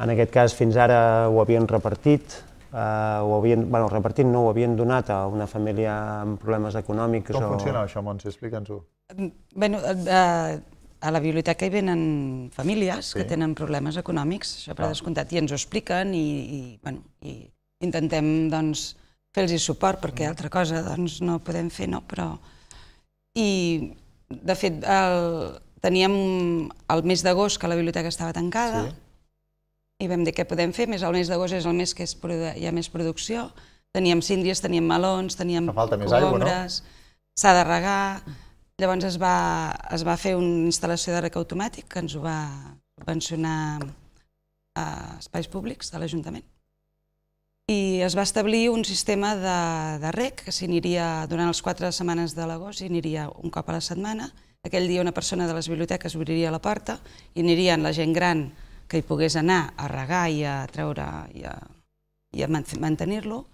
En aquest cas, fins ara ho havien repartit, eh, ho havien, bueno, repartit no, ho havien donat a una família amb problemes econòmics. Com o... funciona això, Montse? Explica'ns-ho. Bueno, eh, eh a la biblioteca hi venen famílies sí. que tenen problemes econòmics, això per ah. descomptat, i ens ho expliquen i, i, bueno, i intentem doncs, fer-los suport, perquè mm. altra cosa doncs, no podem fer, no? Però... I, de fet, el... teníem el mes d'agost que la biblioteca estava tancada sí. i vam dir què podem fer, més el mes d'agost és el mes que és produ... hi ha més producció, teníem síndries, teníem melons, teníem cogombres, no? s'ha de regar... Llavors es va, es va fer una instal·lació de rec automàtic que ens ho va subvencionar a eh, espais públics de l'Ajuntament. I es va establir un sistema de, de rec que s'aniria durant les quatre setmanes de l'agost i aniria un cop a la setmana. Aquell dia una persona de les biblioteques obriria la porta i anirien la gent gran que hi pogués anar a regar i a treure i a, i a mantenir-lo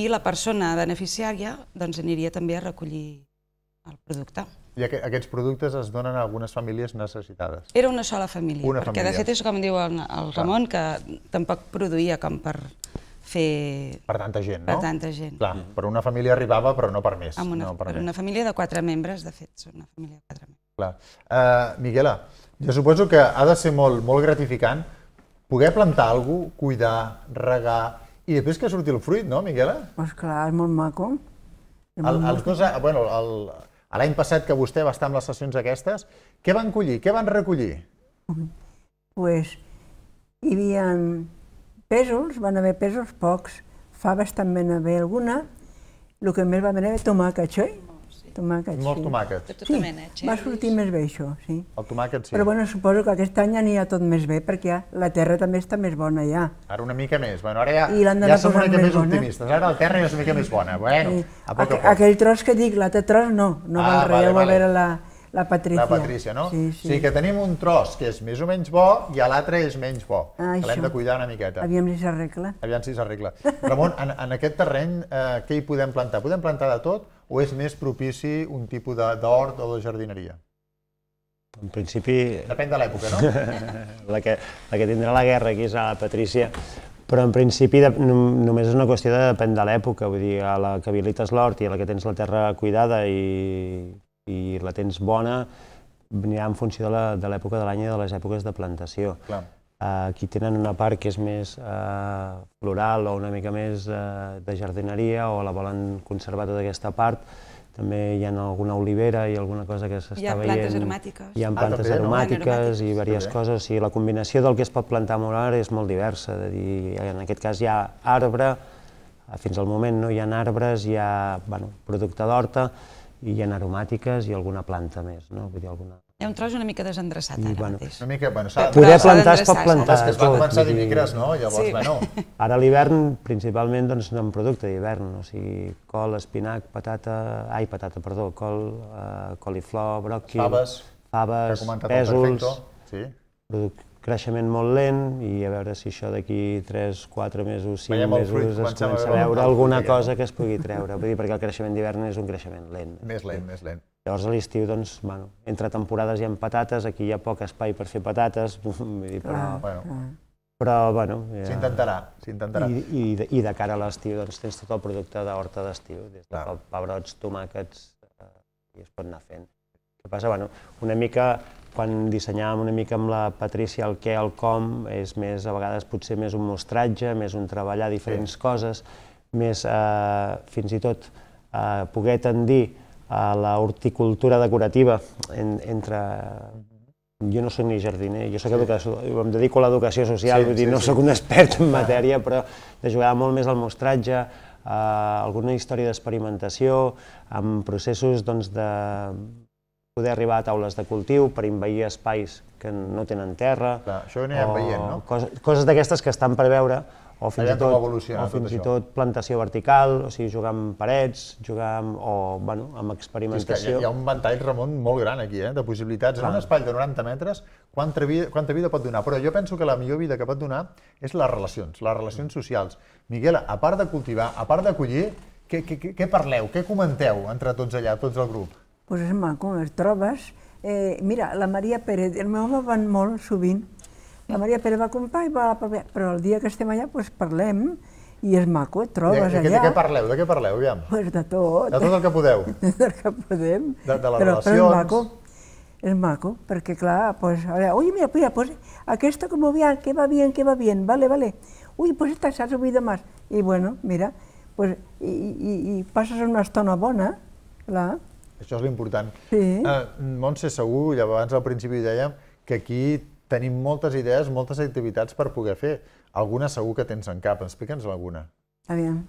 i la persona beneficiària doncs, aniria també a recollir el producte. I aqu aquests productes es donen a algunes famílies necessitades? Era una sola família, una perquè família. de fet és com diu el, el Ramon, que tampoc produïa com per fer... Per tanta gent, no? Per tanta gent. Clar, mm. per una família arribava, però no per més. una, no per, per més. una família de quatre membres, de fet, una família de quatre membres. Clar. Uh, eh, Miguela, jo suposo que ha de ser molt, molt gratificant poder plantar alguna cosa, cuidar, regar, i després que surti el fruit, no, Miguela? Doncs pues clar, és molt maco. És el, cosa, bueno, el, l'any passat que vostè va estar amb les sessions aquestes, què van collir, què van recollir? Pues, hi havia pèsols, van haver pèsols pocs, faves també n'hi havia alguna, el que més va haver tomàquet, xoi? Tomàquets, Molts tomàquets. De sí, mena, va sortir més bé això, sí. El tomàquet sí. Però bueno, suposo que aquest any anirà tot més bé, perquè ja la terra també està més bona ja. Ara una mica més, bueno, ara ja, I ja som una mica més, més optimistes, ara la terra ja és una mica més bona, bueno, sí. a poc a poc. Aquell tros que dic, l'altre tros no, no ah, val relleu vale, vale. a veure la la Patricia. La Patricia, no? Sí, sí. O sigui que tenim un tros que és més o menys bo i l'altre és menys bo. Ah, l'hem de cuidar una miqueta. Aviam si s'arregla. Aviam si s'arregla. Ramon, en, en aquest terreny, eh, què hi podem plantar? Podem plantar de tot o és més propici un tipus d'hort o de jardineria? En principi... Depèn de l'època, no? la, que, la que tindrà la guerra aquí és a la Patricia. però en principi de, només és una qüestió de depèn de l'època, vull dir, a la que habilites l'hort i a la que tens la terra cuidada i i la tens bona, anirà en funció de l'època de l'any i de les èpoques de plantació. Eh, aquí tenen una part que és més eh, floral o una mica més eh, de jardineria o la volen conservar tota aquesta part, també hi ha alguna olivera i alguna cosa que s'està veient. Hi ha plantes aromàtiques. Hi ha ah, plantes aromàtiques i diverses coses. la combinació del que es pot plantar a Morar és molt diversa. De dir, en aquest cas hi ha arbre, fins al moment no hi ha arbres, hi ha bueno, producte d'horta, i hi ha aromàtiques i alguna planta més, no? Vull dir, alguna... Hi ha un tros una mica desendreçat I, ara bueno, mateix. Una mica, bueno, s'ha Poder plantar es pot plantar. És que es va començar dimecres, no? Llavors, sí. bueno... Ara l'hivern, principalment, doncs, en producte d'hivern, o sigui, col, espinac, patata... Ai, patata, perdó, col, eh, coliflor, bròquil... Faves. Faves, pèsols... Sí. Product, creixement molt lent i a veure si això d'aquí 3, 4 mesos, 5 Veiem mesos fruit, es comença a veure alguna cosa que es pugui treure, vull dir, perquè el creixement d'hivern és un creixement lent. Més lent, més lent. Llavors a l'estiu, doncs, bueno, entre temporades hi ha patates, aquí hi ha poc espai per fer patates, vull dir, però... Ah, bueno. Però, bueno... Ja... S'intentarà, s'intentarà. I, i, de, I de cara a l'estiu, doncs, tens tot el producte d'horta d'estiu, des de pebrots, tomàquets, eh, i es pot anar fent. El que passa, bueno, una mica quan dissenyàvem una mica amb la Patrícia el què, el com, és més, a vegades, potser més un mostratge, més un treballar diferents sí. coses, més, eh, fins i tot, eh, poder tendir a eh, la horticultura decorativa en, entre... Jo no sóc ni jardiner, jo sóc sí. educació, em dedico a l'educació social, sí, vull dir, sí, no sí. sóc un expert en matèria, però de jugar molt més al mostratge, eh, alguna història d'experimentació, amb processos doncs, de, poder arribar a taules de cultiu per envair espais que no tenen terra... Clar, això ho anirem veient, no? Coses, coses d'aquestes que estan per veure, o fins, i tot, o fins i tot plantació vertical, o sigui, jugar amb parets, jugar amb, o, bueno, amb experimentació... Hi ha, hi ha un ventall, Ramon, molt gran aquí, eh, de possibilitats. Clar. En un espai de 90 metres, quanta vida, quanta vida pot donar? Però jo penso que la millor vida que pot donar és les relacions, les relacions socials. Miguel, a part de cultivar, a part d'acollir, què, què, què parleu, què comenteu entre tots allà, tots el grup? pues és maco, el trobes. Eh, mira, la Maria Pérez, el meu home van molt sovint. La Maria Pérez va comprar i va a la Però el dia que estem allà, doncs parlem i és maco, et trobes de, de, allà. De què parleu, de què parleu, aviam? Pues de tot. De tot el que podeu. De tot el que podem. De, de les però, relacions. Però és maco, és maco, perquè clar, pues, ahora, ui, mira, mira, pues, aquesta com ho veia, que va bien, que va bien, vale, vale. Uy, pues esta se ha subido I bueno, mira, pues, i, i, i passes una estona bona, clar. Això és l'important. Sí. Uh, Montse, segur, abans al principi dèiem que aquí tenim moltes idees, moltes activitats per poder fer. Alguna segur que tens en cap. Explica'ns alguna. Aviam.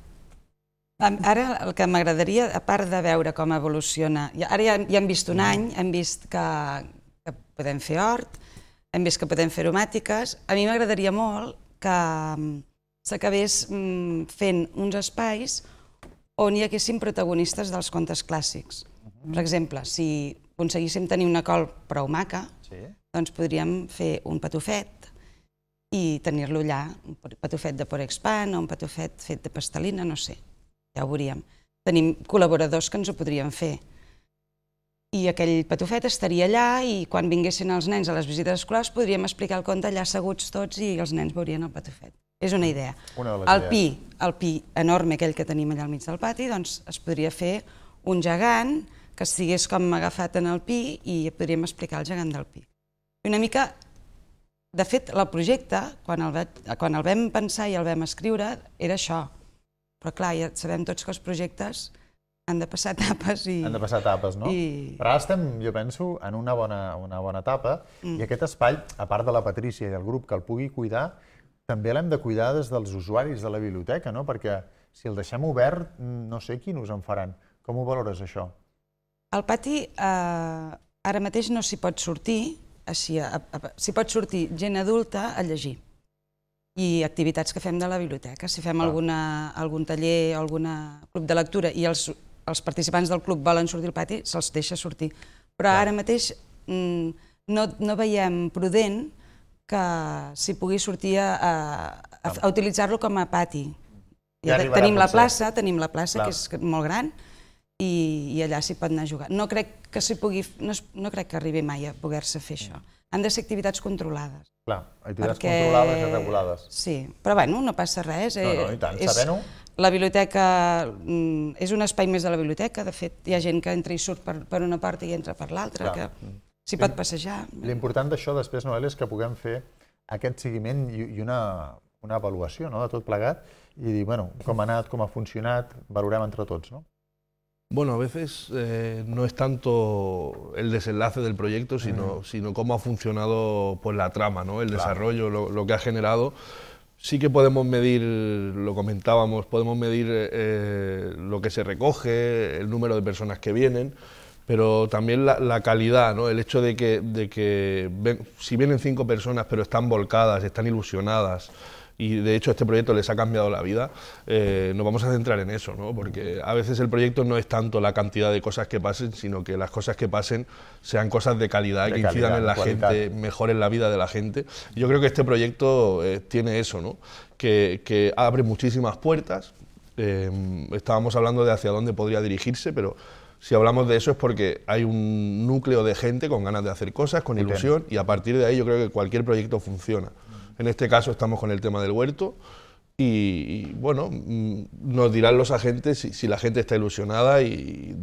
Ara el que m'agradaria, a part de veure com evoluciona, ara ja, ja hem vist un any, hem vist que, que podem fer hort, hem vist que podem fer aromàtiques. A mi m'agradaria molt que mm, s'acabés mm, fent uns espais on hi haguessin protagonistes dels contes clàssics. Per exemple, si aconseguíssim tenir una col prou maca, sí. doncs podríem fer un patufet i tenir-lo allà, un patufet de expand o un patufet fet de pastelina, no sé, ja ho veuríem. Tenim col·laboradors que ens ho podrien fer. I aquell patufet estaria allà i quan vinguessin els nens a les visites escolars podríem explicar el conte allà asseguts tots i els nens veurien el patufet. És una idea. Una el pi, el pi enorme aquell que tenim allà al mig del pati, doncs es podria fer un gegant, que estigués com agafat en el pi i podríem explicar el gegant del pi. I una mica, de fet, el projecte, quan el, vaig, quan el vam pensar i el vam escriure, era això. Però clar, ja sabem tots que els projectes han de passar etapes i... Han de passar etapes, no? I... Però ara estem, jo penso, en una bona, una bona etapa mm. i aquest espai, a part de la Patrícia i el grup que el pugui cuidar, també l'hem de cuidar des dels usuaris de la biblioteca, no? Perquè si el deixem obert, no sé quin nos en faran. Com ho valores, això? Al pati eh, ara mateix no s'hi pot sortir, així, s'hi pot sortir gent adulta a llegir i activitats que fem de la biblioteca. Si fem ah. alguna, algun taller, algun club de lectura i els, els participants del club volen sortir al pati, se'ls deixa sortir. Però ah. ara mateix mm, no, no veiem prudent que s'hi pugui sortir a, a, a utilitzar-lo com a pati. Ja tenim la plaça, tenim la plaça, Clar. que és molt gran, i, i allà s'hi pot anar a jugar. No crec que, pugui, no, no crec que arribi mai a poder-se fer això. Han de ser activitats controlades. Clar, activitats perquè... controlades i regulades. Sí, però bueno, no passa res. Eh? No, no, eh. i tant, sabent-ho. La biblioteca mm, és un espai més de la biblioteca, de fet, hi ha gent que entra i surt per, per una part i entra per l'altra, que mm. s'hi pot passejar. L'important d'això després, Noel, és que puguem fer aquest seguiment i, i una, una avaluació no?, de tot plegat i dir, bueno, com ha anat, com ha funcionat, valorem entre tots, no? Bueno, a veces eh, no es tanto el desenlace del proyecto, sino, sino cómo ha funcionado pues, la trama, ¿no? el desarrollo, lo, que ha generado. Sí que podemos medir, lo comentábamos, podemos medir eh, eh, lo que se recoge, el número de personas que vienen, pero también la, calidad, ¿no? el hecho de que, de que si vienen cinco personas pero están volcadas, están ilusionadas, y de hecho este proyecto les ha cambiado la vida, eh, nos vamos a centrar en eso, ¿no? porque a veces el proyecto no es tanto la cantidad de cosas que pasen, sino que las cosas que pasen sean cosas de calidad, que incidan en la gente, mejoren la vida de la gente. Yo creo que este proyecto eh, tiene eso, que, abre muchísimas puertas. Eh, estábamos hablando de hacia dónde podría dirigirse, pero si hablamos de eso es porque hay un núcleo de gente con ganas de hacer cosas, con ilusión, y a partir de ahí yo creo que cualquier proyecto funciona. En este caso estamos con el tema del huerto y, bueno, mm, nos dirán los agentes si, la gente está ilusionada y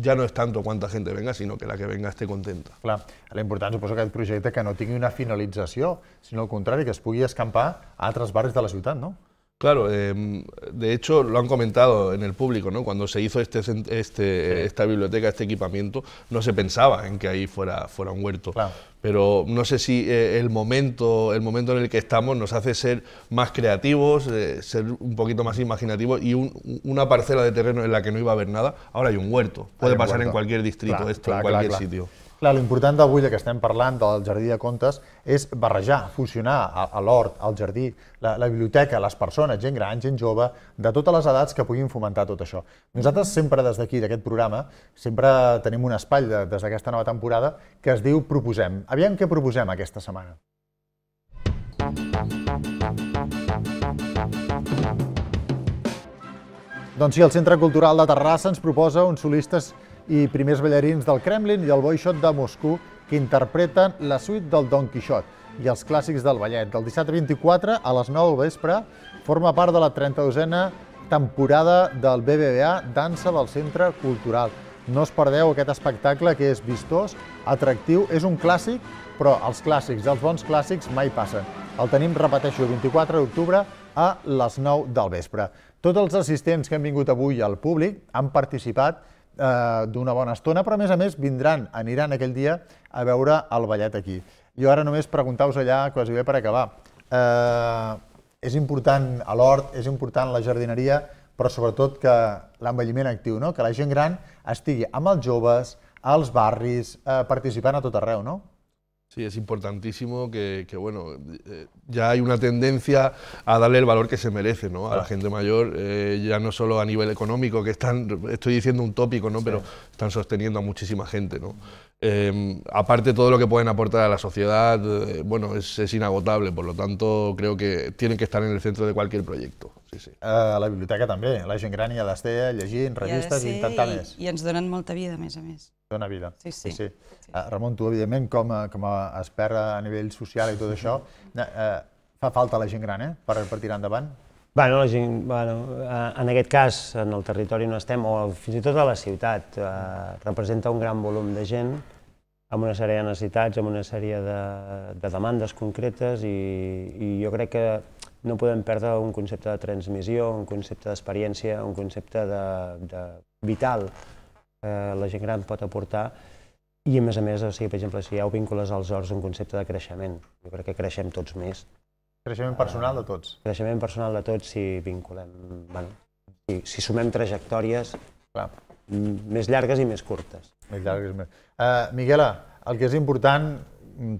ya no es tanto cuánta gente venga, sino que la que venga esté contenta. la importancia es que el proyecto que no tenga una finalización, sino al contrario, que es pugui escampar a otros barrios de la ciudad, no? Claro, em, de hecho lo han comentado en el público, ¿no? Cuando se hizo este, este esta biblioteca, este equipamiento, no se pensaba en que ahí fuera, fuera un huerto. Pero no sé si eh, el, momento, el momento en el que estamos nos hace ser más creativos, eh, ser un poquito más imaginativos y una parcela de terreno en la que no iba a haber nada, ahora hay un huerto. Puede pasar en cualquier distrito, esto, en cualquier sitio. Clar, l'important d'avui, que estem parlant del Jardí de Contes, és barrejar, fusionar l'hort, el jardí, la, la biblioteca, les persones, gent gran, gent jove, de totes les edats que puguin fomentar tot això. Nosaltres sempre des d'aquí, d'aquest programa, sempre tenim un espai de, des d'aquesta nova temporada que es diu Proposem. Aviam què proposem aquesta setmana. Doncs sí, el Centre Cultural de Terrassa ens proposa uns solistes i primers ballarins del Kremlin i el Boixot de Moscou, que interpreten la suite del Don Quixot i els clàssics del ballet. Del dissabte 24 a les 9 del vespre forma part de la 32a temporada del BBVA Dansa del Centre Cultural. No es perdeu aquest espectacle que és vistós, atractiu, és un clàssic, però els clàssics, els bons clàssics mai passen. El tenim, repeteixo, 24 d'octubre a les 9 del vespre. Tots els assistents que han vingut avui al públic han participat eh, d'una bona estona, però a més a més vindran, aniran aquell dia a veure el ballet aquí. Jo ara només preguntar-vos allà, quasi bé per acabar. Eh, és important l'hort, és important la jardineria, però sobretot que l'envelliment actiu, no? que la gent gran estigui amb els joves, als barris, eh, participant a tot arreu, no? Sí, es importantísimo que, que bueno, eh, ya hay una tendencia a darle el valor que se merece ¿no? a la gente mayor, eh, ya no solo a nivel económico, que están, estoy diciendo un tópico, ¿no? pero están sosteniendo a muchísima gente. ¿no? Em, aparte todo lo que pueden aportar a la sociedad, eh, bueno, es, inagotable, por lo tanto creo que tienen que estar en el centro de cualquier proyecto. Sí, sí. A la biblioteca también, la gent gran hi ha d'estar llegint revistes i, de ser, y intentar i, més. vida, a a més. dona vida. Sí, sí. sí, sí. Uh, Ramon, tu, evidentment, com a, com a experta a nivell social i tot això, uh, fa falta la gent gran eh, per, per tirar endavant? Bueno, la gent, bueno, en aquest cas, en el territori on estem, o fins i tot a la ciutat, eh, representa un gran volum de gent amb una sèrie de necessitats, amb una sèrie de, de demandes concretes i, i jo crec que no podem perdre un concepte de transmissió, un concepte d'experiència, un concepte de, de vital eh, la gent gran pot aportar i, a més a més, o sigui, per exemple, si ja ho vincules als horts un concepte de creixement, jo crec que creixem tots més. Creixement personal de tots? Eh, creixement personal de tots si vinculem, bueno, si, si sumem trajectòries Clar. més llargues i més curtes. Més llargues i més... Uh, eh, Miguela, el que és important,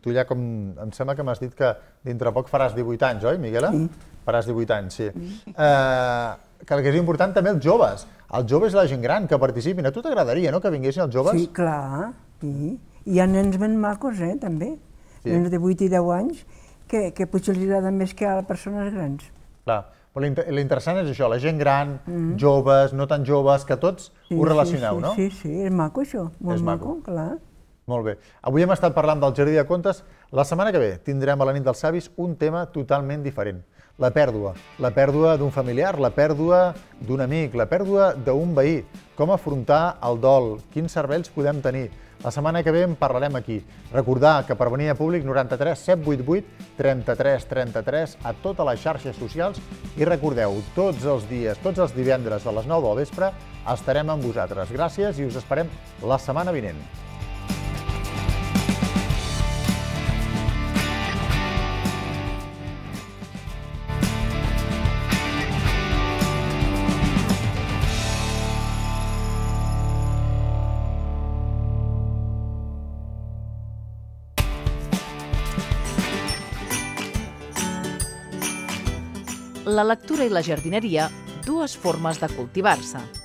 tu ja com... Em sembla que m'has dit que dintre poc faràs 18 anys, oi, Miguela? Sí. Faràs 18 anys, sí. Uh, que el que és important també els joves, els joves i la gent gran que participin. A tu t'agradaria, no?, que vinguessin els joves? Sí, clar, sí. Hi ha nens ben macos, eh, també. Sí. Nens de 8 i 10 anys, que, que potser els agrada més que a les persones grans. Clar, però l'interessant és això, la gent gran, mm -hmm. joves, no tan joves, que tots sí, ho relacioneu, sí, sí, no? Sí, sí, és maco això, molt és maco, maco, clar. Molt bé. Avui hem estat parlant del Jardí de Contes, la setmana que ve tindrem a la nit dels savis un tema totalment diferent. La pèrdua. La pèrdua d'un familiar, la pèrdua d'un amic, la pèrdua d'un veí. Com afrontar el dol, quins cervells podem tenir. La setmana que ve en parlarem aquí. Recordar que per venir a públic 93 788 33 33 a totes les xarxes socials i recordeu, tots els dies, tots els divendres a les 9 del vespre estarem amb vosaltres. Gràcies i us esperem la setmana vinent. la lectura i la jardineria, dues formes de cultivar-se.